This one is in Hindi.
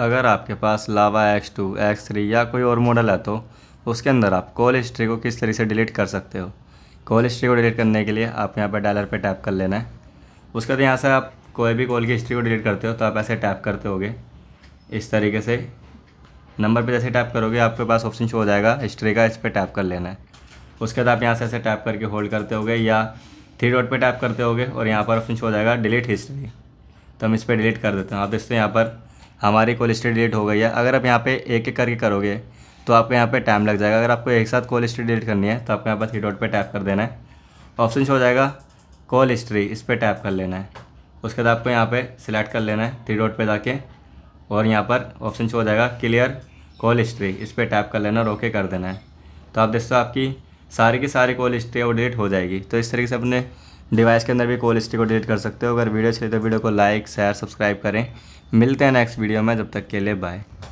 अगर आपके पास Lava X two X three या कोई और मॉडल है तो उसके अंदर आप कॉल हिस्ट्री को किस तरीके से डिलीट कर सकते हो कॉल हिस्ट्री को डिलीट करने के लिए आप यहाँ पर डायलर पे टैप कर लेना है उसके बाद यहाँ से आप कोई भी कॉल की हिस्ट्री को डिलीट करते हो तो आप ऐसे टैप करते होगे इस तरीके से नंबर पे जैसे टैप करोगे आपके पास ऑप्शन शो हो जाएगा हिस्ट्री का इस पर टैप कर लेना है उसके बाद आप यहाँ से ऐसे टैप करके होल्ड करते होगे या थ्री डॉट पे टैप करते होगे और यहाँ पर ऑप्शन शो हो जाएगा डिलीट हिस्ट्री तो हम इस पर डिलीट कर देते हैं आप देखते हैं यहाँ पर हमारी कॉल हिस्ट्री डिलीट हो गई है अगर आप यहाँ पे एक एक करके करोगे तो आपको यहाँ पे टाइम लग जाएगा अगर आपको एक साथ कॉल हिस्ट्री डिलीट करनी है तो आपको यहाँ पर थ्री डॉट पर टैप कर देना है ऑप्शन हो जाएगा कॉल हिस्ट्री इस पर टैप कर लेना है उसके बाद आपको यहाँ पर सिलेक्ट कर लेना है थ्री डॉट पर जाके और यहाँ पर ऑप्शन हो जाएगा क्लियर कॉल हिस्ट्री इस पर टैप कर लेना और ओके कर देना है तो आप हो आपकी सारी की सारी कॉल हिस्ट्री वो डिलीट हो जाएगी तो इस तरीके से अपने डिवाइस के अंदर भी कॉल हिस्ट्री को डिलीट कर सकते हो अगर वीडियो अच्छी तो वीडियो को लाइक शेयर सब्सक्राइब करें मिलते हैं नेक्स्ट वीडियो में जब तक के लिए बाय